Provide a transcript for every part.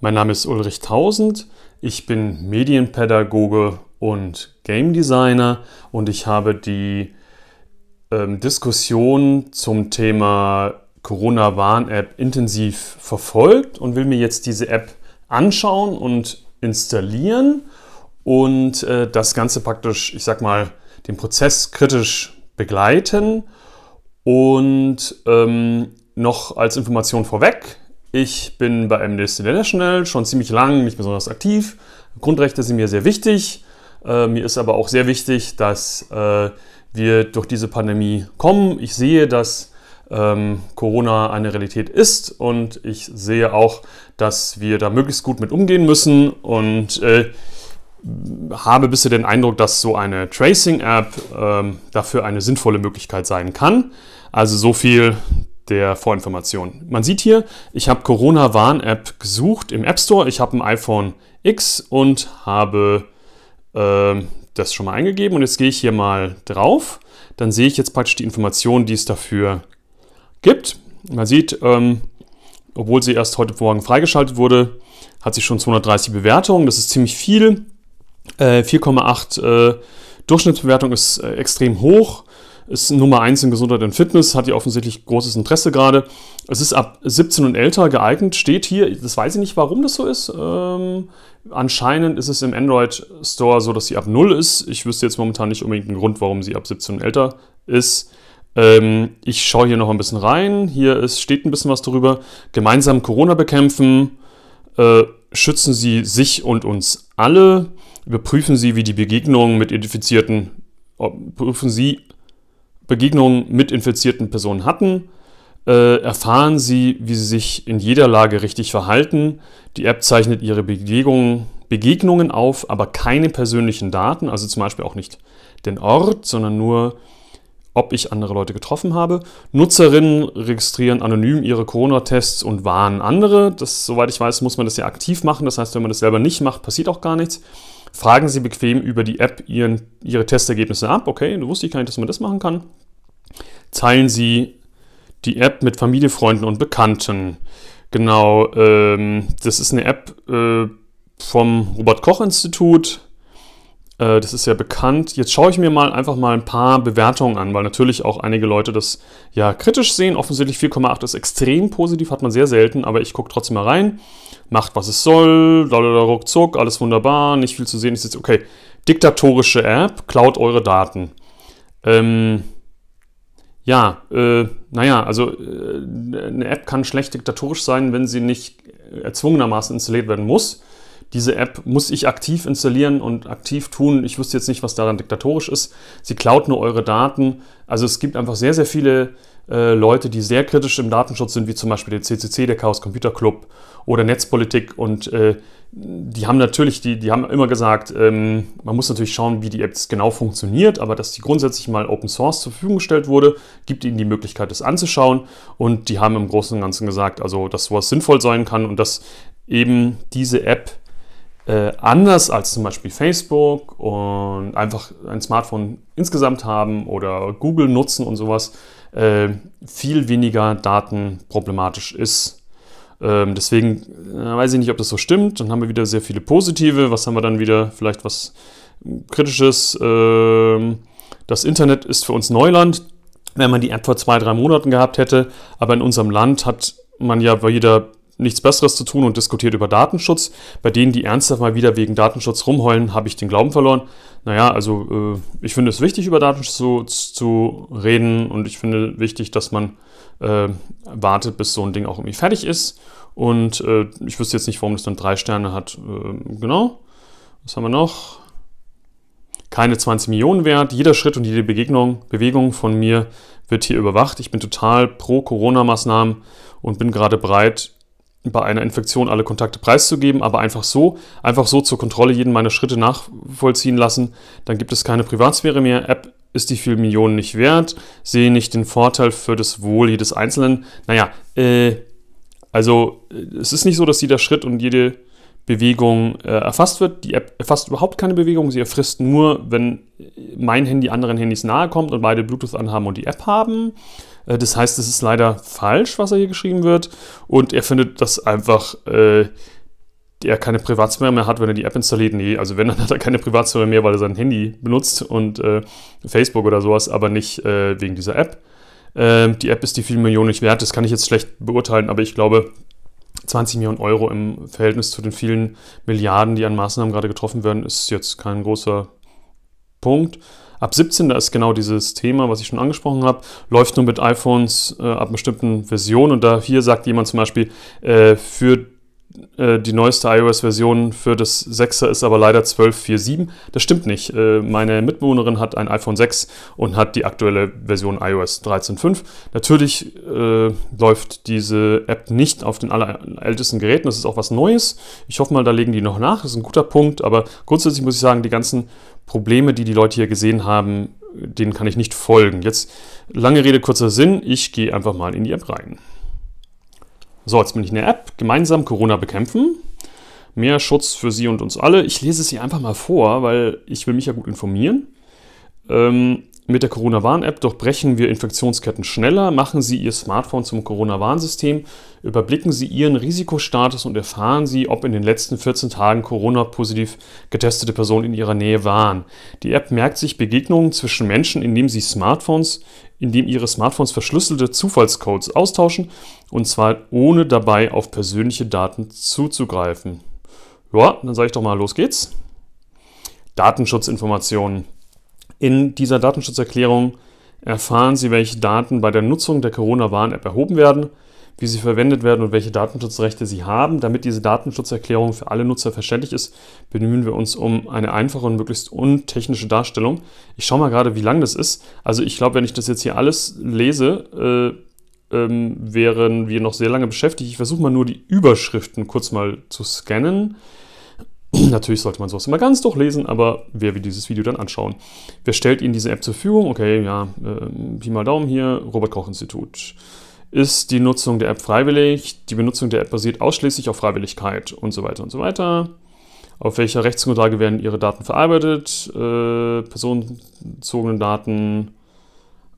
Mein Name ist Ulrich Tausend, ich bin Medienpädagoge und Game Designer und ich habe die ähm, Diskussion zum Thema Corona-Warn-App intensiv verfolgt und will mir jetzt diese App anschauen und installieren und äh, das Ganze praktisch, ich sag mal, den Prozess kritisch begleiten und ähm, noch als Information vorweg, ich bin bei Amnesty International schon ziemlich lang nicht besonders aktiv. Grundrechte sind mir sehr wichtig. Äh, mir ist aber auch sehr wichtig, dass äh, wir durch diese Pandemie kommen. Ich sehe, dass ähm, Corona eine Realität ist und ich sehe auch, dass wir da möglichst gut mit umgehen müssen und äh, habe bisher den Eindruck, dass so eine Tracing-App ähm, dafür eine sinnvolle Möglichkeit sein kann. Also so viel der Vorinformation. Man sieht hier, ich habe Corona-Warn-App gesucht im App Store. Ich habe ein iPhone X und habe äh, das schon mal eingegeben. Und jetzt gehe ich hier mal drauf. Dann sehe ich jetzt praktisch die Informationen, die es dafür gibt. Man sieht, ähm, obwohl sie erst heute Morgen freigeschaltet wurde, hat sie schon 230 Bewertungen. Das ist ziemlich viel. Äh, 4,8 äh, Durchschnittsbewertung ist äh, extrem hoch ist Nummer 1 in Gesundheit und Fitness, hat ja offensichtlich großes Interesse gerade. Es ist ab 17 und älter geeignet, steht hier, das weiß ich nicht, warum das so ist. Ähm, anscheinend ist es im Android Store so, dass sie ab 0 ist. Ich wüsste jetzt momentan nicht unbedingt einen Grund, warum sie ab 17 und älter ist. Ähm, ich schaue hier noch ein bisschen rein. Hier ist, steht ein bisschen was darüber. Gemeinsam Corona bekämpfen. Äh, schützen Sie sich und uns alle. Überprüfen Sie, wie die Begegnungen mit Identifizierten, prüfen Sie, Begegnungen mit infizierten Personen hatten, äh, erfahren Sie, wie Sie sich in jeder Lage richtig verhalten. Die App zeichnet Ihre Begegnungen, Begegnungen auf, aber keine persönlichen Daten, also zum Beispiel auch nicht den Ort, sondern nur, ob ich andere Leute getroffen habe. Nutzerinnen registrieren anonym ihre Corona-Tests und warnen andere. Das, soweit ich weiß, muss man das ja aktiv machen. Das heißt, wenn man das selber nicht macht, passiert auch gar nichts. Fragen Sie bequem über die App ihren, Ihre Testergebnisse ab. Okay, du ich gar nicht, dass man das machen kann. Teilen Sie die App mit Familie, Freunden und Bekannten. Genau, ähm, das ist eine App äh, vom Robert Koch Institut. Äh, das ist ja bekannt. Jetzt schaue ich mir mal einfach mal ein paar Bewertungen an, weil natürlich auch einige Leute das ja kritisch sehen. Offensichtlich 4,8 ist extrem positiv, hat man sehr selten, aber ich gucke trotzdem mal rein. Macht, was es soll, lalala, ruckzuck, alles wunderbar, nicht viel zu sehen, ist jetzt okay. Diktatorische App, klaut eure Daten. Ähm, ja, äh, naja, also äh, eine App kann schlecht diktatorisch sein, wenn sie nicht erzwungenermaßen installiert werden muss. Diese App muss ich aktiv installieren und aktiv tun. Ich wüsste jetzt nicht, was daran diktatorisch ist. Sie klaut nur eure Daten. Also es gibt einfach sehr, sehr viele äh, Leute, die sehr kritisch im Datenschutz sind, wie zum Beispiel der CCC, der Chaos Computer Club oder Netzpolitik. Und äh, die haben natürlich, die, die haben immer gesagt, ähm, man muss natürlich schauen, wie die App genau funktioniert, aber dass die grundsätzlich mal Open Source zur Verfügung gestellt wurde, gibt ihnen die Möglichkeit, das anzuschauen. Und die haben im Großen und Ganzen gesagt, also dass sowas sinnvoll sein kann und dass eben diese App äh, anders als zum Beispiel Facebook und einfach ein Smartphone insgesamt haben oder Google nutzen und sowas, äh, viel weniger Daten problematisch ist. Ähm, deswegen äh, weiß ich nicht, ob das so stimmt. Dann haben wir wieder sehr viele positive. Was haben wir dann wieder? Vielleicht was hm, Kritisches. Ähm, das Internet ist für uns Neuland. Wenn man die App vor zwei, drei Monaten gehabt hätte, aber in unserem Land hat man ja bei jeder nichts Besseres zu tun und diskutiert über Datenschutz. Bei denen, die ernsthaft mal wieder wegen Datenschutz rumheulen, habe ich den Glauben verloren. Naja, also äh, ich finde es wichtig, über Datenschutz zu, zu, reden und ich finde wichtig, dass man äh, wartet, bis so ein Ding auch irgendwie fertig ist. Und äh, ich wüsste jetzt nicht, warum das dann drei Sterne hat. Ähm, genau. Was haben wir noch? Keine 20 Millionen wert. Jeder Schritt und jede Begegnung, Bewegung von mir wird hier überwacht. Ich bin total pro Corona-Maßnahmen und bin gerade bereit, bei einer Infektion alle Kontakte preiszugeben, aber einfach so, einfach so zur Kontrolle jeden meiner Schritte nachvollziehen lassen, dann gibt es keine Privatsphäre mehr. App ist die vielen Millionen nicht wert, sehe nicht den Vorteil für das Wohl jedes Einzelnen. Naja, äh, also äh, es ist nicht so, dass jeder Schritt und jede Bewegung äh, erfasst wird. Die App erfasst überhaupt keine Bewegung. Sie erfrisst nur, wenn mein Handy anderen Handys nahe kommt und beide Bluetooth anhaben und die App haben. Äh, das heißt, es ist leider falsch, was er hier geschrieben wird. Und er findet das einfach, äh, er keine Privatsphäre mehr hat, wenn er die App installiert. Nee, also wenn, dann hat er keine Privatsphäre mehr, weil er sein Handy benutzt und äh, Facebook oder sowas, aber nicht äh, wegen dieser App. Ähm, die App ist die vielen Millionen nicht wert, das kann ich jetzt schlecht beurteilen, aber ich glaube, 20 Millionen Euro im Verhältnis zu den vielen Milliarden, die an Maßnahmen gerade getroffen werden, ist jetzt kein großer Punkt. Ab 17, da ist genau dieses Thema, was ich schon angesprochen habe, läuft nur mit iPhones äh, ab bestimmten Versionen. Und da hier sagt jemand zum Beispiel, äh, für äh, die neueste iOS-Version für das 6er ist aber leider 12.4.7. Das stimmt nicht. Äh, meine Mitbewohnerin hat ein iPhone 6 und hat die aktuelle Version iOS 13.5. Natürlich äh, läuft diese App nicht auf den allerältesten Geräten. Das ist auch was Neues. Ich hoffe mal, da legen die noch nach. Das ist ein guter Punkt. Aber grundsätzlich muss ich sagen, die ganzen Probleme, die die Leute hier gesehen haben, denen kann ich nicht folgen. Jetzt lange Rede, kurzer Sinn. Ich gehe einfach mal in die App rein. So, jetzt bin ich in der App. Gemeinsam Corona bekämpfen. Mehr Schutz für Sie und uns alle. Ich lese es hier einfach mal vor, weil ich will mich ja gut informieren. Ähm, mit der Corona-Warn-App durchbrechen wir Infektionsketten schneller, machen Sie Ihr Smartphone zum Corona-Warnsystem, überblicken Sie Ihren Risikostatus und erfahren Sie, ob in den letzten 14 Tagen Corona-positiv getestete Personen in Ihrer Nähe waren. Die App merkt sich Begegnungen zwischen Menschen, indem sie Smartphones, indem Ihre Smartphones verschlüsselte Zufallscodes austauschen und zwar ohne dabei auf persönliche Daten zuzugreifen. Ja, dann sage ich doch mal, los geht's. Datenschutzinformationen. In dieser Datenschutzerklärung erfahren Sie, welche Daten bei der Nutzung der Corona-Warn-App erhoben werden, wie sie verwendet werden und welche Datenschutzrechte Sie haben. Damit diese Datenschutzerklärung für alle Nutzer verständlich ist, bemühen wir uns um eine einfache und möglichst untechnische Darstellung. Ich schaue mal gerade, wie lang das ist. Also ich glaube, wenn ich das jetzt hier alles lese, äh, ähm, wären wir noch sehr lange beschäftigt. Ich versuche mal nur die Überschriften kurz mal zu scannen. Natürlich sollte man sowas immer ganz durchlesen, aber wer will dieses Video dann anschauen? Wer stellt Ihnen diese App zur Verfügung? Okay, ja, äh, Pi mal Daumen hier, Robert-Koch-Institut. Ist die Nutzung der App freiwillig? Die Benutzung der App basiert ausschließlich auf Freiwilligkeit und so weiter und so weiter. Auf welcher Rechtsgrundlage werden Ihre Daten verarbeitet? Äh, personenbezogene Daten,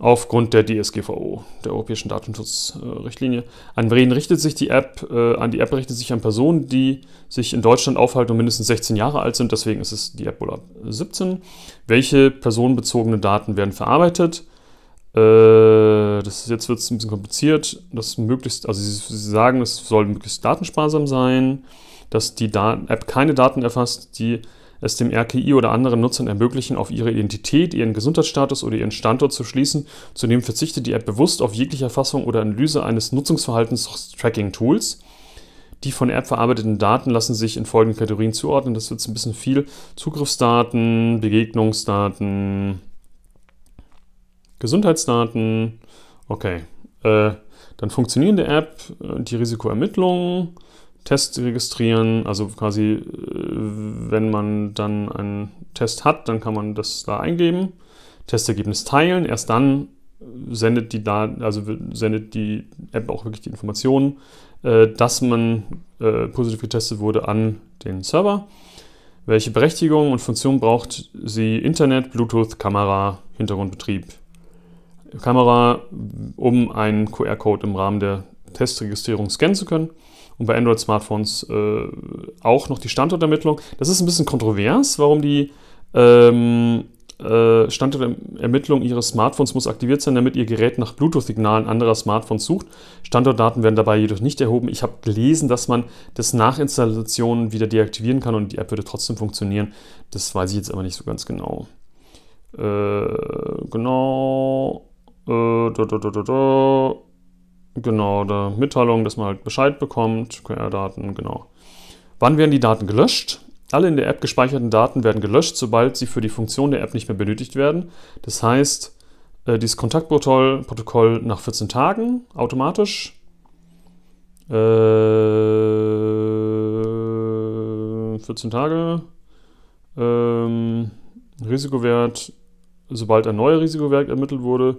aufgrund der DSGVO, der Europäischen Datenschutzrichtlinie. An wen richtet sich die App? Äh, an die App richtet sich an Personen, die sich in Deutschland aufhalten und mindestens 16 Jahre alt sind. Deswegen ist es die App wohl ab 17. Welche personenbezogenen Daten werden verarbeitet? Äh, das ist, jetzt wird es ein bisschen kompliziert. Das möglichst, also sie, sagen, es soll möglichst datensparsam sein, dass die Dat App keine Daten erfasst, die es dem RKI oder anderen Nutzern ermöglichen, auf ihre Identität, ihren Gesundheitsstatus oder ihren Standort zu schließen. Zudem verzichtet die App bewusst auf jegliche Erfassung oder Analyse eines Nutzungsverhaltens Tracking-Tools. Die von der App verarbeiteten Daten lassen sich in folgenden Kategorien zuordnen. Das wird ein bisschen viel. Zugriffsdaten, Begegnungsdaten, Gesundheitsdaten. Okay. Äh, dann funktionierende App, äh, die Risikoermittlung, Test registrieren. Also quasi, äh, wenn man dann einen Test hat, dann kann man das da eingeben, Testergebnis teilen. Erst dann sendet die, Daten, also sendet die App auch wirklich die Informationen, äh, dass man äh, positiv getestet wurde an den Server. Welche Berechtigung und Funktion braucht sie? Internet, Bluetooth, Kamera, Hintergrundbetrieb. Kamera, um einen QR-Code im Rahmen der Testregistrierung scannen zu können und bei Android-Smartphones äh, auch noch die Standortermittlung. Das ist ein bisschen kontrovers, warum die ähm, äh, Standortermittlung Ihres Smartphones muss aktiviert sein, damit Ihr Gerät nach Bluetooth-Signalen anderer Smartphones sucht. Standortdaten werden dabei jedoch nicht erhoben. Ich habe gelesen, dass man das nach Installation wieder deaktivieren kann und die App würde trotzdem funktionieren. Das weiß ich jetzt aber nicht so ganz genau. Äh, genau. Äh, da, da, da, Genau, eine Mitteilung, dass man halt Bescheid bekommt, QR-Daten, genau. Wann werden die Daten gelöscht? Alle in der App gespeicherten Daten werden gelöscht, sobald sie für die Funktion der App nicht mehr benötigt werden. Das heißt, äh, dieses Kontaktprotokoll Protokoll nach 14 Tagen automatisch. Äh, 14 Tage. Ähm, Risikowert, sobald ein neuer Risikowert ermittelt wurde.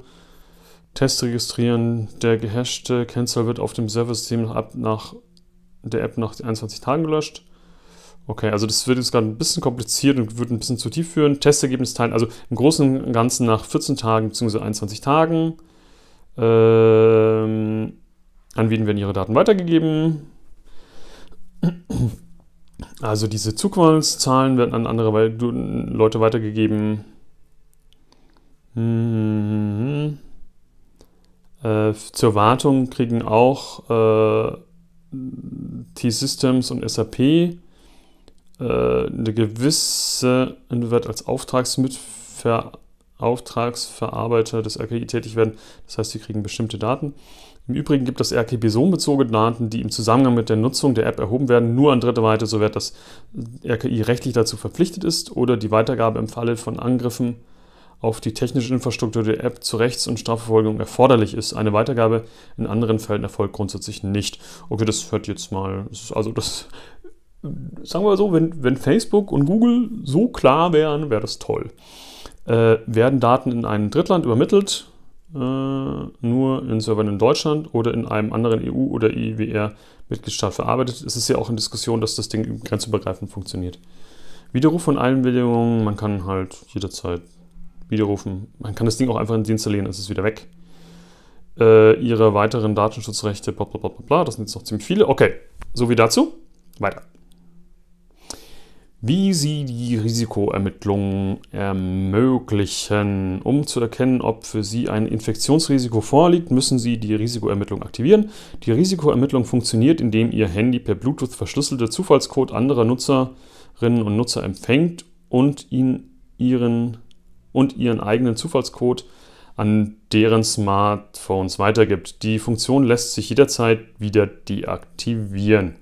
Test registrieren. Der gehashte Cancel wird auf dem Serversystem system nach der App nach 21 Tagen gelöscht. Okay, also das wird jetzt gerade ein bisschen kompliziert und wird ein bisschen zu tief führen. Testergebnis teilen, also im Großen und Ganzen nach 14 Tagen bzw. 21 Tagen. Ähm, wen werden ihre Daten weitergegeben. Also diese Zugwahlszahlen werden an andere Leute weitergegeben. Mhm. Äh, zur Wartung kriegen auch äh, T-Systems und SAP äh, eine gewisse, wird als Auftragsmitver Auftragsverarbeiter des RKI tätig werden. Das heißt, sie kriegen bestimmte Daten. Im Übrigen gibt das RKI personenbezogene Daten, die im Zusammenhang mit der Nutzung der App erhoben werden, nur an Dritte weiter, soweit das RKI rechtlich dazu verpflichtet ist oder die Weitergabe im Falle von Angriffen auf die technische Infrastruktur der App zur Rechts- und Strafverfolgung erforderlich ist. Eine Weitergabe in anderen Fällen erfolgt grundsätzlich nicht. Okay, das hört jetzt mal, also das, sagen wir mal so, wenn, wenn Facebook und Google so klar wären, wäre das toll. Äh, werden Daten in ein Drittland übermittelt, äh, nur in Servern in Deutschland oder in einem anderen EU- oder IWR-Mitgliedstaat e verarbeitet. Es ist ja auch in Diskussion, dass das Ding grenzübergreifend funktioniert. Widerruf von Einwilligungen, man kann halt jederzeit widerrufen. Man kann das Ding auch einfach deinstallieren, es ist wieder weg. Äh, ihre weiteren Datenschutzrechte, bla bla bla bla, das sind jetzt noch ziemlich viele. Okay, sowie dazu. Weiter. Wie Sie die Risikoermittlung ermöglichen. Um zu erkennen, ob für Sie ein Infektionsrisiko vorliegt, müssen Sie die Risikoermittlung aktivieren. Die Risikoermittlung funktioniert, indem Ihr Handy per Bluetooth verschlüsselte Zufallscode anderer Nutzerinnen und Nutzer empfängt und ihn Ihren und ihren eigenen Zufallscode an deren Smartphones weitergibt. Die Funktion lässt sich jederzeit wieder deaktivieren.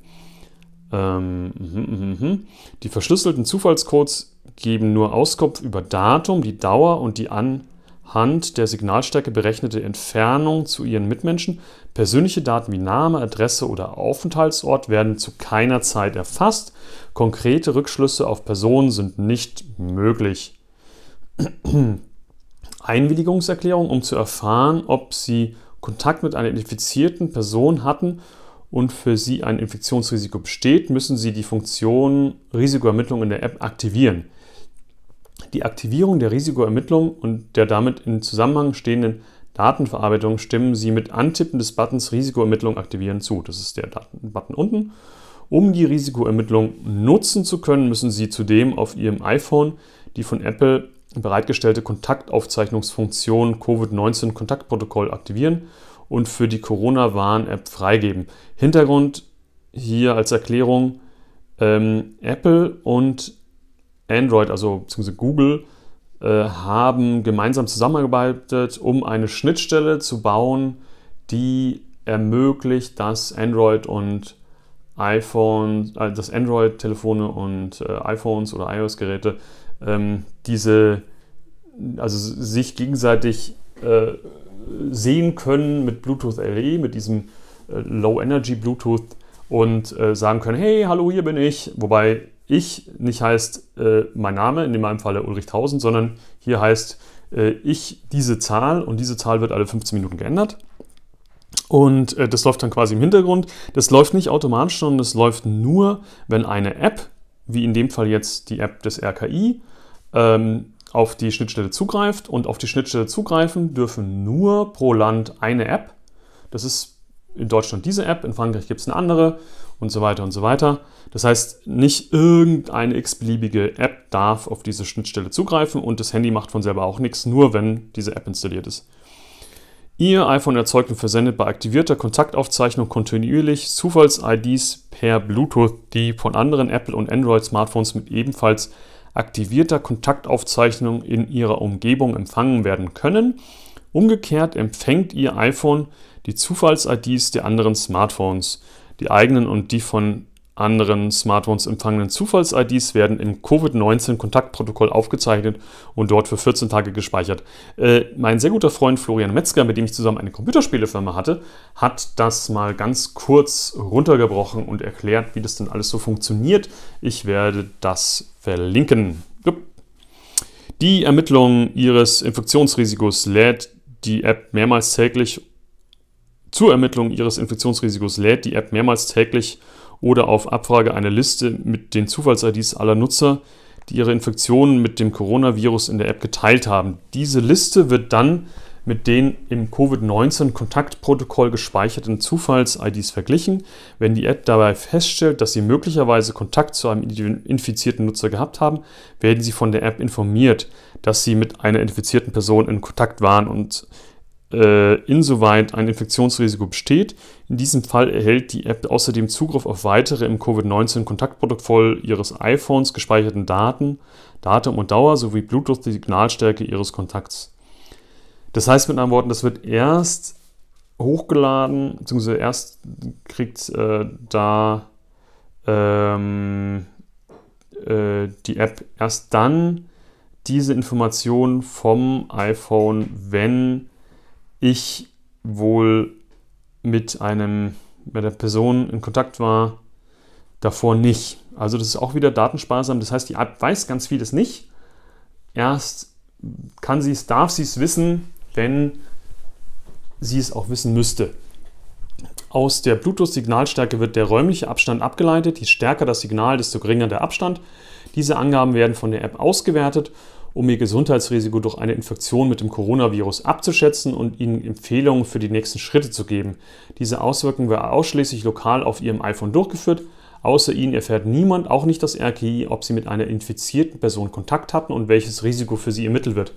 Ähm, mh, mh, mh. Mhm. Die verschlüsselten Zufallscodes geben nur Auskopf über Datum, die Dauer und die anhand der Signalstärke berechnete Entfernung zu ihren Mitmenschen. Persönliche Daten wie Name, Adresse oder Aufenthaltsort werden zu keiner Zeit erfasst. Konkrete Rückschlüsse auf Personen sind nicht möglich. Einwilligungserklärung, um zu erfahren, ob Sie Kontakt mit einer infizierten Person hatten und für Sie ein Infektionsrisiko besteht, müssen Sie die Funktion Risikoermittlung in der App aktivieren. Die Aktivierung der Risikoermittlung und der damit in Zusammenhang stehenden Datenverarbeitung stimmen Sie mit Antippen des Buttons Risikoermittlung aktivieren zu. Das ist der Daten Button unten. Um die Risikoermittlung nutzen zu können, müssen Sie zudem auf Ihrem iPhone die von Apple bereitgestellte Kontaktaufzeichnungsfunktion Covid-19-Kontaktprotokoll aktivieren und für die Corona-Warn-App freigeben. Hintergrund hier als Erklärung: ähm, Apple und Android, also beziehungsweise Google, äh, haben gemeinsam zusammengearbeitet, um eine Schnittstelle zu bauen, die ermöglicht, dass Android und iPhone, äh, dass Android-Telefone und äh, iPhones oder iOS-Geräte ähm, diese, also sich gegenseitig äh, sehen können mit Bluetooth LE, mit diesem äh, Low Energy Bluetooth und äh, sagen können, hey, hallo, hier bin ich. Wobei ich nicht heißt äh, mein Name, in meinem Falle Ulrich Tausend, sondern hier heißt äh, ich diese Zahl und diese Zahl wird alle 15 Minuten geändert. Und äh, das läuft dann quasi im Hintergrund. Das läuft nicht automatisch, sondern das läuft nur, wenn eine App wie in dem Fall jetzt die App des RKI, ähm, auf die Schnittstelle zugreift. Und auf die Schnittstelle zugreifen dürfen nur pro Land eine App. Das ist in Deutschland diese App, in Frankreich gibt es eine andere und so weiter und so weiter. Das heißt, nicht irgendeine x-beliebige App darf auf diese Schnittstelle zugreifen und das Handy macht von selber auch nichts, nur wenn diese App installiert ist. Ihr iPhone erzeugt und versendet bei aktivierter Kontaktaufzeichnung kontinuierlich Zufalls-IDs per Bluetooth, die von anderen Apple- und Android-Smartphones mit ebenfalls aktivierter Kontaktaufzeichnung in ihrer Umgebung empfangen werden können. Umgekehrt empfängt Ihr iPhone die Zufalls-IDs der anderen Smartphones, die eigenen und die von anderen Smartphones empfangenen Zufalls-IDs werden im Covid-19-Kontaktprotokoll aufgezeichnet und dort für 14 Tage gespeichert. Äh, mein sehr guter Freund Florian Metzger, mit dem ich zusammen eine Computerspielefirma hatte, hat das mal ganz kurz runtergebrochen und erklärt, wie das denn alles so funktioniert. Ich werde das verlinken. Die Ermittlung ihres Infektionsrisikos lädt die App mehrmals täglich zur Ermittlung ihres Infektionsrisikos lädt die App mehrmals täglich oder auf Abfrage eine Liste mit den Zufalls-IDs aller Nutzer, die ihre Infektionen mit dem Coronavirus in der App geteilt haben. Diese Liste wird dann mit den im Covid-19-Kontaktprotokoll gespeicherten Zufalls-IDs verglichen. Wenn die App dabei feststellt, dass Sie möglicherweise Kontakt zu einem infizierten Nutzer gehabt haben, werden Sie von der App informiert, dass Sie mit einer infizierten Person in Kontakt waren und äh, insoweit ein Infektionsrisiko besteht. In diesem Fall erhält die App außerdem Zugriff auf weitere im Covid-19-Kontaktprotokoll Ihres iPhones gespeicherten Daten, Datum und Dauer sowie Bluetooth-Signalstärke Ihres Kontakts. Das heißt mit anderen Worten, das wird erst hochgeladen, beziehungsweise erst kriegt äh, da ähm, äh, die App erst dann diese Information vom iPhone, wenn ich wohl mit einem, mit der Person in Kontakt war, davor nicht. Also das ist auch wieder datensparsam. Das heißt, die App weiß ganz vieles nicht. Erst kann sie es, darf sie es wissen, wenn sie es auch wissen müsste. Aus der Bluetooth-Signalstärke wird der räumliche Abstand abgeleitet. Je stärker das Signal, desto geringer der Abstand. Diese Angaben werden von der App ausgewertet um ihr Gesundheitsrisiko durch eine Infektion mit dem Coronavirus abzuschätzen und ihnen Empfehlungen für die nächsten Schritte zu geben. Diese Auswirkungen werden ausschließlich lokal auf ihrem iPhone durchgeführt. Außer ihnen erfährt niemand, auch nicht das RKI, ob sie mit einer infizierten Person Kontakt hatten und welches Risiko für sie ermittelt wird.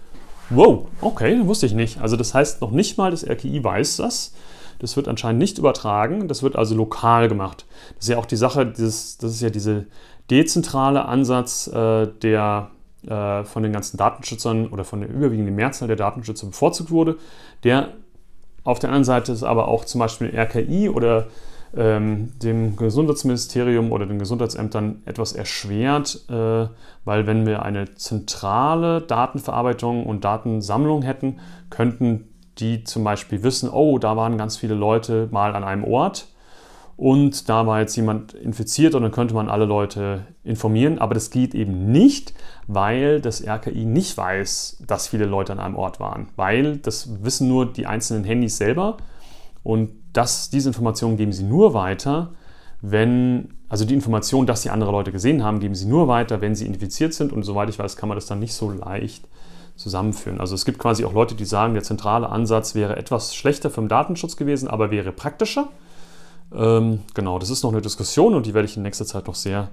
Wow, okay, wusste ich nicht. Also das heißt, noch nicht mal das RKI weiß das. Das wird anscheinend nicht übertragen, das wird also lokal gemacht. Das ist ja auch die Sache, dieses, das ist ja dieser dezentrale Ansatz äh, der äh, von den ganzen Datenschützern oder von der überwiegenden Mehrzahl der Datenschützer bevorzugt wurde. Der auf der anderen Seite ist aber auch zum Beispiel RKI oder ähm, dem Gesundheitsministerium oder den Gesundheitsämtern etwas erschwert, äh, weil wenn wir eine zentrale Datenverarbeitung und Datensammlung hätten, könnten die zum Beispiel wissen, oh, da waren ganz viele Leute mal an einem Ort und da war jetzt jemand infiziert und dann könnte man alle Leute informieren. Aber das geht eben nicht, weil das RKI nicht weiß, dass viele Leute an einem Ort waren, weil das wissen nur die einzelnen Handys selber und das, diese Informationen geben sie nur weiter, wenn, also die Information, dass sie andere Leute gesehen haben, geben sie nur weiter, wenn sie infiziert sind und soweit ich weiß, kann man das dann nicht so leicht zusammenführen. Also es gibt quasi auch Leute, die sagen, der zentrale Ansatz wäre etwas schlechter für den Datenschutz gewesen, aber wäre praktischer. Ähm, genau, das ist noch eine Diskussion und die werde ich in nächster Zeit noch sehr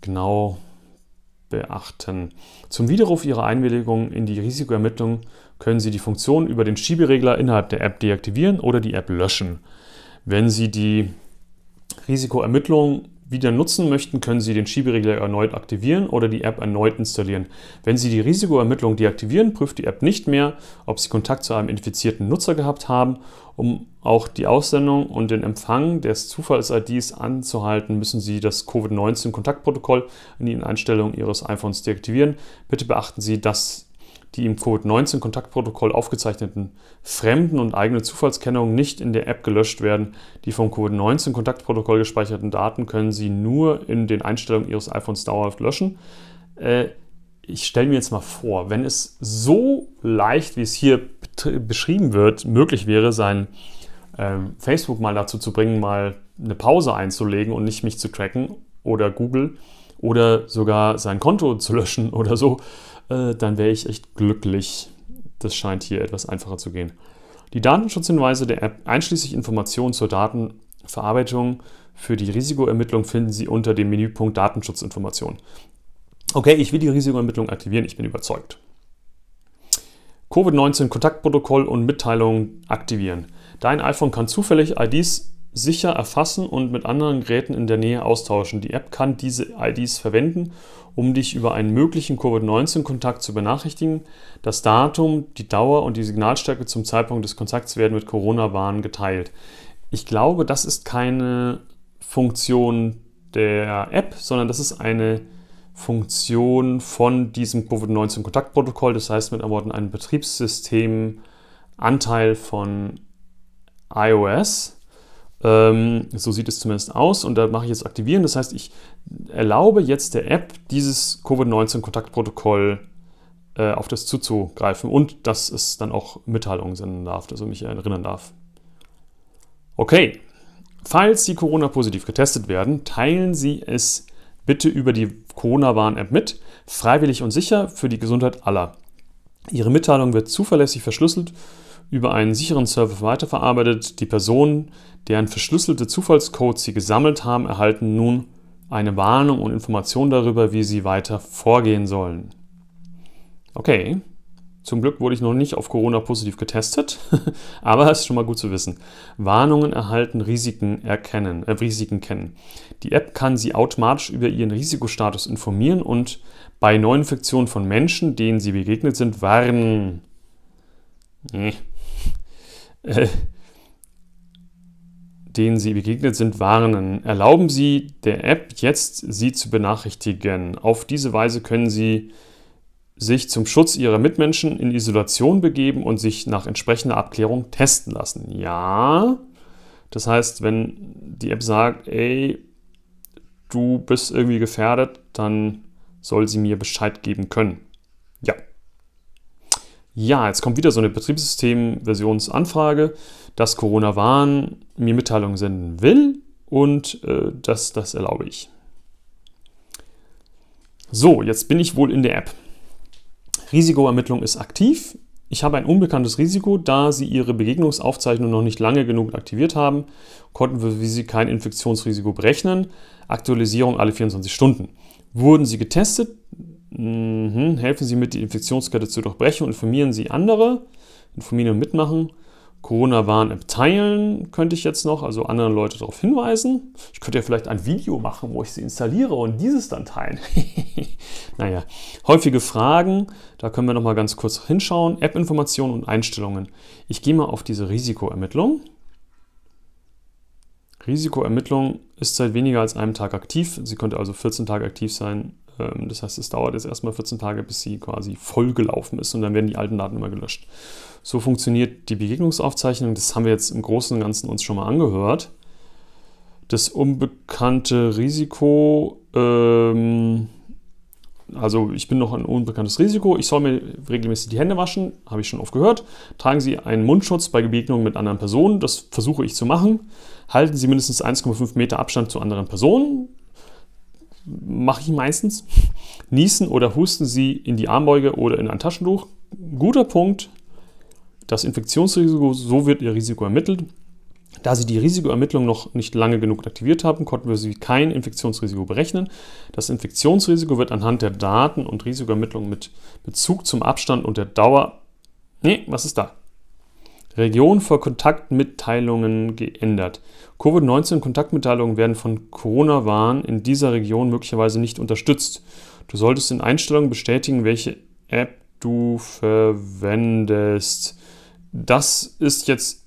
genau beachten. Zum Widerruf Ihrer Einwilligung in die Risikoermittlung können Sie die Funktion über den Schieberegler innerhalb der App deaktivieren oder die App löschen. Wenn Sie die Risikoermittlung wieder nutzen möchten, können Sie den Schieberegler erneut aktivieren oder die App erneut installieren. Wenn Sie die Risikoermittlung deaktivieren, prüft die App nicht mehr, ob Sie Kontakt zu einem infizierten Nutzer gehabt haben. Um auch die Aussendung und den Empfang des Zufalls-IDs anzuhalten, müssen Sie das COVID-19-Kontaktprotokoll in den Einstellungen Ihres iPhones deaktivieren. Bitte beachten Sie, dass die im covid 19 Kontaktprotokoll aufgezeichneten fremden und eigene Zufallskennungen nicht in der App gelöscht werden. Die vom covid 19 Kontaktprotokoll gespeicherten Daten können Sie nur in den Einstellungen Ihres iPhones dauerhaft löschen. Äh, ich stelle mir jetzt mal vor, wenn es so leicht, wie es hier beschrieben wird, möglich wäre, sein ähm, Facebook mal dazu zu bringen, mal eine Pause einzulegen und nicht mich zu tracken oder Google oder sogar sein Konto zu löschen oder so, äh, dann wäre ich echt glücklich. Das scheint hier etwas einfacher zu gehen. Die Datenschutzhinweise der App einschließlich Informationen zur Datenverarbeitung für die Risikoermittlung finden Sie unter dem Menüpunkt Datenschutzinformationen. Okay, ich will die Risikoermittlung aktivieren, ich bin überzeugt. Covid-19 Kontaktprotokoll und Mitteilungen aktivieren. Dein iPhone kann zufällig IDs sicher erfassen und mit anderen Geräten in der Nähe austauschen. Die App kann diese IDs verwenden, um dich über einen möglichen Covid-19-Kontakt zu benachrichtigen. Das Datum, die Dauer und die Signalstärke zum Zeitpunkt des Kontakts werden mit Corona-Warn geteilt. Ich glaube, das ist keine Funktion der App, sondern das ist eine Funktion von diesem Covid-19-Kontaktprotokoll, das heißt mit anderen Worten ein Betriebssystem Anteil von iOS ähm, so sieht es zumindest aus. Und da mache ich jetzt aktivieren. Das heißt, ich erlaube jetzt der App, dieses Covid-19-Kontaktprotokoll äh, auf das zuzugreifen und dass es dann auch Mitteilungen senden darf, dass er mich erinnern darf. Okay. Falls Sie Corona-positiv getestet werden, teilen Sie es bitte über die Corona-Warn-App mit, freiwillig und sicher für die Gesundheit aller. Ihre Mitteilung wird zuverlässig verschlüsselt über einen sicheren Server weiterverarbeitet. Die Personen, deren verschlüsselte Zufallscodes sie gesammelt haben, erhalten nun eine Warnung und Information darüber, wie sie weiter vorgehen sollen. Okay, zum Glück wurde ich noch nicht auf Corona positiv getestet, aber es ist schon mal gut zu wissen. Warnungen erhalten, Risiken erkennen, äh, Risiken kennen. Die App kann Sie automatisch über Ihren Risikostatus informieren und bei Neuinfektionen von Menschen, denen Sie begegnet sind, warnen. Nee, äh, denen Sie begegnet sind, warnen. Erlauben Sie der App jetzt, Sie zu benachrichtigen. Auf diese Weise können Sie sich zum Schutz Ihrer Mitmenschen in Isolation begeben und sich nach entsprechender Abklärung testen lassen. Ja, das heißt, wenn die App sagt, ey, du bist irgendwie gefährdet, dann soll sie mir Bescheid geben können. Ja, jetzt kommt wieder so eine Betriebssystem-Versionsanfrage, dass Corona-Warn mir Mitteilungen senden will und äh, das, das erlaube ich. So, jetzt bin ich wohl in der App. Risikoermittlung ist aktiv. Ich habe ein unbekanntes Risiko, da Sie Ihre Begegnungsaufzeichnung noch nicht lange genug aktiviert haben, konnten wir wie Sie kein Infektionsrisiko berechnen. Aktualisierung alle 24 Stunden. Wurden Sie getestet, Mhm. Helfen Sie mit, die Infektionskette zu durchbrechen. Informieren Sie andere. Informieren und mitmachen. Corona-Warn-App teilen könnte ich jetzt noch, also anderen Leute darauf hinweisen. Ich könnte ja vielleicht ein Video machen, wo ich sie installiere und dieses dann teilen. naja, häufige Fragen, da können wir nochmal ganz kurz hinschauen. App-Informationen und Einstellungen. Ich gehe mal auf diese Risikoermittlung. Risikoermittlung ist seit weniger als einem Tag aktiv. Sie könnte also 14 Tage aktiv sein, ähm, das heißt, es dauert jetzt erstmal 14 Tage, bis sie quasi vollgelaufen ist und dann werden die alten Daten immer gelöscht. So funktioniert die Begegnungsaufzeichnung. Das haben wir jetzt im Großen und Ganzen uns schon mal angehört. Das unbekannte Risiko, ähm, also ich bin noch ein unbekanntes Risiko. Ich soll mir regelmäßig die Hände waschen, habe ich schon oft gehört. Tragen Sie einen Mundschutz bei Begegnungen mit anderen Personen, das versuche ich zu machen. Halten Sie mindestens 1,5 Meter Abstand zu anderen Personen, mache ich meistens. Niesen oder husten Sie in die Armbeuge oder in ein Taschentuch. Guter Punkt. Das Infektionsrisiko, so wird Ihr Risiko ermittelt. Da Sie die Risikoermittlung noch nicht lange genug aktiviert haben, konnten wir Sie kein Infektionsrisiko berechnen. Das Infektionsrisiko wird anhand der Daten und Risikoermittlung mit Bezug zum Abstand und der Dauer. Nee, was ist da? Region vor Kontaktmitteilungen geändert. Covid-19-Kontaktmitteilungen werden von Corona-Warn in dieser Region möglicherweise nicht unterstützt. Du solltest in Einstellungen bestätigen, welche App du verwendest. Das ist jetzt,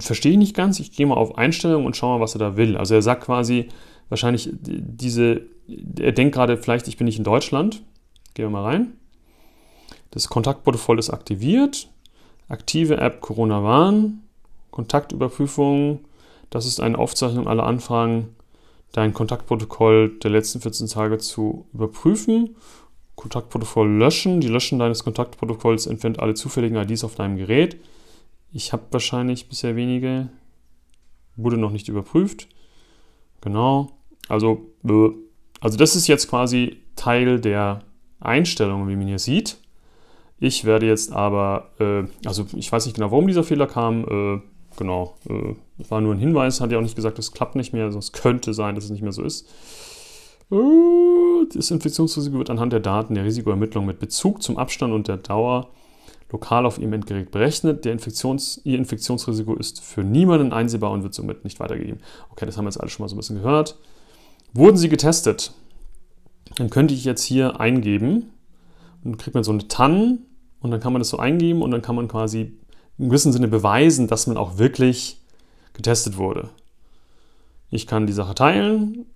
verstehe ich nicht ganz. Ich gehe mal auf Einstellungen und schaue mal, was er da will. Also er sagt quasi, wahrscheinlich diese, er denkt gerade vielleicht, ich bin nicht in Deutschland. Gehen wir mal rein. Das Kontaktprotokoll ist aktiviert. Aktive App Corona Warn, Kontaktüberprüfung, das ist eine Aufzeichnung aller Anfragen, dein Kontaktprotokoll der letzten 14 Tage zu überprüfen. Kontaktprotokoll löschen. Die Löschen deines Kontaktprotokolls entfernt alle zufälligen IDs auf deinem Gerät. Ich habe wahrscheinlich bisher wenige. Wurde noch nicht überprüft. Genau. Also, also das ist jetzt quasi Teil der Einstellungen, wie man hier sieht. Ich werde jetzt aber, äh, also ich weiß nicht genau, warum dieser Fehler kam. Äh, genau, äh, war nur ein Hinweis, hat ja auch nicht gesagt, das klappt nicht mehr, also es könnte sein, dass es nicht mehr so ist. Äh, das Infektionsrisiko wird anhand der Daten der Risikoermittlung mit Bezug zum Abstand und der Dauer lokal auf Ihrem Endgerät berechnet. Der Infektions, Ihr Infektionsrisiko ist für niemanden einsehbar und wird somit nicht weitergegeben. Okay, das haben wir jetzt alle schon mal so ein bisschen gehört. Wurden Sie getestet? Dann könnte ich jetzt hier eingeben und kriegt man so eine TAN und dann kann man das so eingeben und dann kann man quasi im gewissen Sinne beweisen, dass man auch wirklich getestet wurde. Ich kann die Sache teilen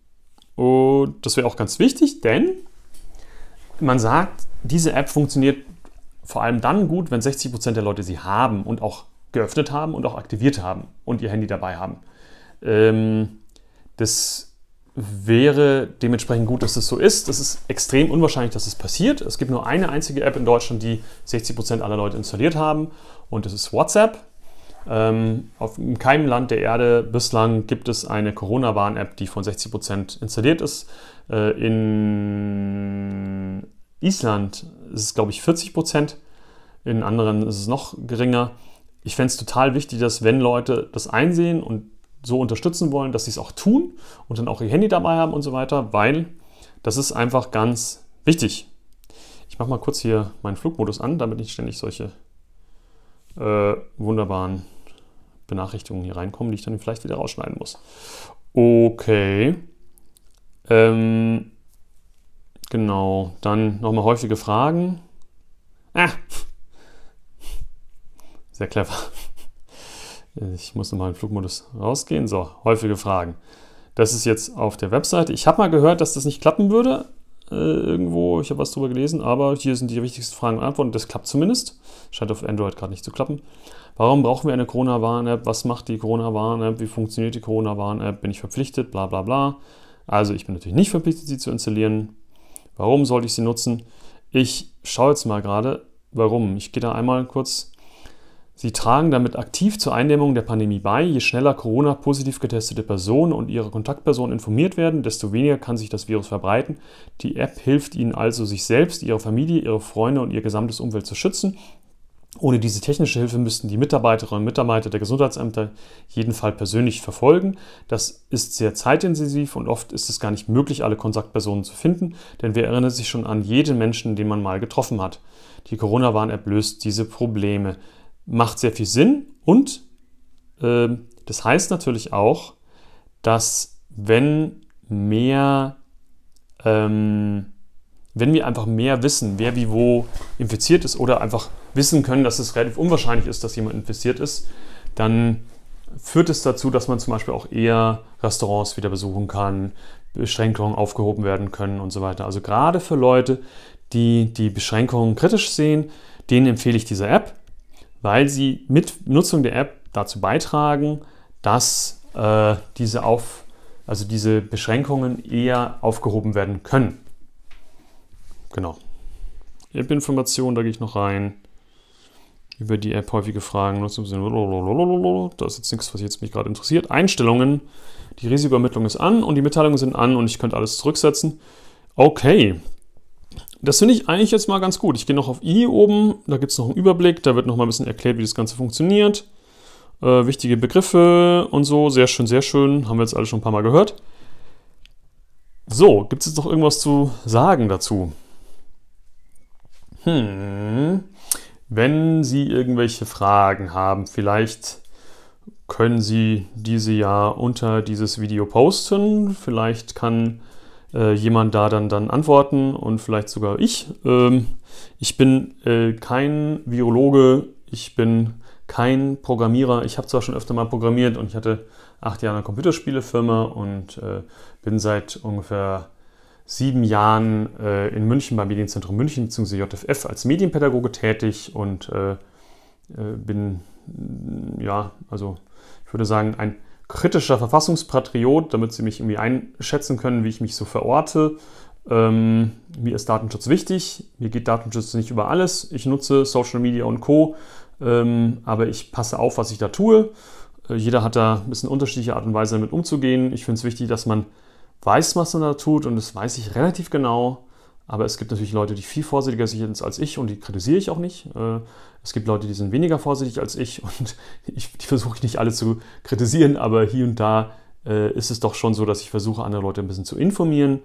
und das wäre auch ganz wichtig, denn man sagt, diese App funktioniert vor allem dann gut, wenn 60% der Leute sie haben und auch geöffnet haben und auch aktiviert haben und ihr Handy dabei haben. Ähm, das wäre dementsprechend gut, dass das so ist. Es ist extrem unwahrscheinlich, dass es das passiert. Es gibt nur eine einzige App in Deutschland, die 60% aller Leute installiert haben und das ist WhatsApp. Ähm, auf, keinem Land der Erde bislang gibt es eine Corona-Warn-App, die von 60% installiert ist. Äh, in Island ist es, glaube ich, 40%. In anderen ist es noch geringer. Ich fände es total wichtig, dass wenn Leute das einsehen und so unterstützen wollen, dass sie es auch tun und dann auch ihr Handy dabei haben und so weiter, weil das ist einfach ganz wichtig. Ich mache mal kurz hier meinen Flugmodus an, damit nicht ständig solche äh, wunderbaren Benachrichtigungen hier reinkommen, die ich dann vielleicht wieder rausschneiden muss. Okay. Ähm, genau, dann nochmal häufige Fragen. Ah! Sehr clever. Ich muss nochmal in Flugmodus rausgehen. So, häufige Fragen. Das ist jetzt auf der Webseite. Ich habe mal gehört, dass das nicht klappen würde. Äh, irgendwo, ich habe was drüber gelesen, aber hier sind die wichtigsten Fragen und Antworten. Das klappt zumindest. Scheint auf Android gerade nicht zu klappen. Warum brauchen wir eine Corona-Warn-App? Was macht die Corona-Warn-App? Wie funktioniert die Corona-Warn-App? Bin ich verpflichtet? Bla bla bla. Also ich bin natürlich nicht verpflichtet, sie zu installieren. Warum sollte ich sie nutzen? Ich schaue jetzt mal gerade, warum. Ich gehe da einmal kurz Sie tragen damit aktiv zur Eindämmung der Pandemie bei. Je schneller Corona-positiv getestete Personen und ihre Kontaktpersonen informiert werden, desto weniger kann sich das Virus verbreiten. Die App hilft Ihnen also, sich selbst, Ihre Familie, Ihre Freunde und Ihr gesamtes Umfeld zu schützen. Ohne diese technische Hilfe müssten die Mitarbeiterinnen und Mitarbeiter der Gesundheitsämter jeden Fall persönlich verfolgen. Das ist sehr zeitintensiv und oft ist es gar nicht möglich, alle Kontaktpersonen zu finden, denn wer erinnert sich schon an jeden Menschen, den man mal getroffen hat. Die Corona-Warn-App löst diese Probleme macht sehr viel Sinn und äh, das heißt natürlich auch, dass wenn mehr, ähm, wenn wir einfach mehr wissen, wer wie wo infiziert ist oder einfach wissen können, dass es relativ unwahrscheinlich ist, dass jemand infiziert ist, dann führt es dazu, dass man zum Beispiel auch eher Restaurants wieder besuchen kann, Beschränkungen aufgehoben werden können und so weiter. Also gerade für Leute, die die Beschränkungen kritisch sehen, denen empfehle ich diese App weil sie mit Nutzung der App dazu beitragen, dass äh, diese, auf, also diese Beschränkungen eher aufgehoben werden können. Genau. App-Informationen, da gehe ich noch rein. Über die App häufige Fragen. Da ist jetzt nichts, was jetzt mich gerade interessiert. Einstellungen. Die Risikoübermittlung ist an und die Mitteilungen sind an und ich könnte alles zurücksetzen. Okay, das finde ich eigentlich jetzt mal ganz gut. Ich gehe noch auf i oben, da gibt es noch einen Überblick, da wird noch mal ein bisschen erklärt, wie das Ganze funktioniert. Äh, wichtige Begriffe und so, sehr schön, sehr schön, haben wir jetzt alle schon ein paar Mal gehört. So, gibt es jetzt noch irgendwas zu sagen dazu? Hm, wenn Sie irgendwelche Fragen haben, vielleicht können Sie diese ja unter dieses Video posten. Vielleicht kann äh, jemand da dann, dann antworten und vielleicht sogar ich. Ähm, ich bin äh, kein Virologe, ich bin kein Programmierer. Ich habe zwar schon öfter mal programmiert und ich hatte acht Jahre eine Computerspielefirma und äh, bin seit ungefähr sieben Jahren in München beim Medienzentrum München bzw. JFF als Medienpädagoge tätig und bin, ja, also ich würde sagen, ein kritischer Verfassungspatriot, damit sie mich irgendwie einschätzen können, wie ich mich so verorte. Ähm, mir ist Datenschutz wichtig, mir geht Datenschutz nicht über alles. Ich nutze Social Media und Co, ähm, aber ich passe auf, was ich da tue. Äh, jeder hat da ein bisschen unterschiedliche Art und Weise damit umzugehen. Ich finde es wichtig, dass man weiß, was man da tut und das weiß ich relativ genau. Aber es gibt natürlich Leute, die viel vorsichtiger sind als ich und die kritisiere ich auch nicht. Äh, es gibt Leute, die sind weniger vorsichtig als ich und ich, die versuche ich nicht alle zu kritisieren, aber hier und da äh, ist es doch schon so, dass ich versuche, andere Leute ein bisschen zu informieren.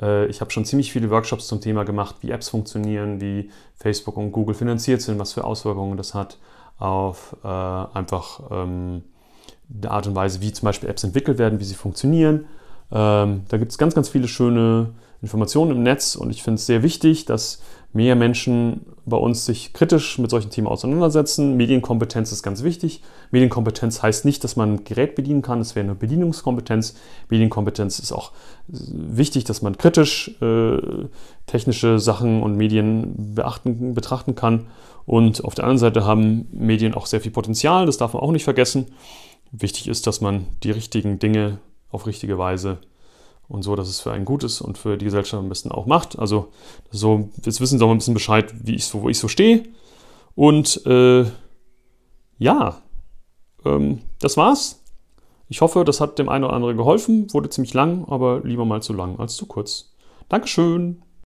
Äh, ich habe schon ziemlich viele Workshops zum Thema gemacht, wie Apps funktionieren, wie Facebook und Google finanziert sind, was für Auswirkungen das hat auf einfach ähm, die Art und Weise, wie zum Beispiel Apps entwickelt werden, wie sie funktionieren. Ähm, da gibt es ganz, ganz viele schöne Informationen im Netz und ich finde es sehr wichtig, dass mehr Menschen bei uns sich kritisch mit solchen Themen auseinandersetzen. Medienkompetenz ist ganz wichtig. Medienkompetenz heißt nicht, dass man ein Gerät bedienen kann, es wäre nur Bedienungskompetenz. Medienkompetenz ist auch wichtig, dass man kritisch äh, technische Sachen und Medien beachten, betrachten kann. Und auf der anderen Seite haben Medien auch sehr viel Potenzial, das darf man auch nicht vergessen. Wichtig ist, dass man die richtigen Dinge auf richtige Weise und so, dass es für einen gut ist und für die Gesellschaft am besten auch macht. Also so, jetzt wissen Sie auch mal ein bisschen Bescheid, wie ich so, wo ich so stehe. Und äh, ja, ähm, das war's. Ich hoffe, das hat dem einen oder anderen geholfen. Wurde ziemlich lang, aber lieber mal zu lang als zu kurz. Dankeschön.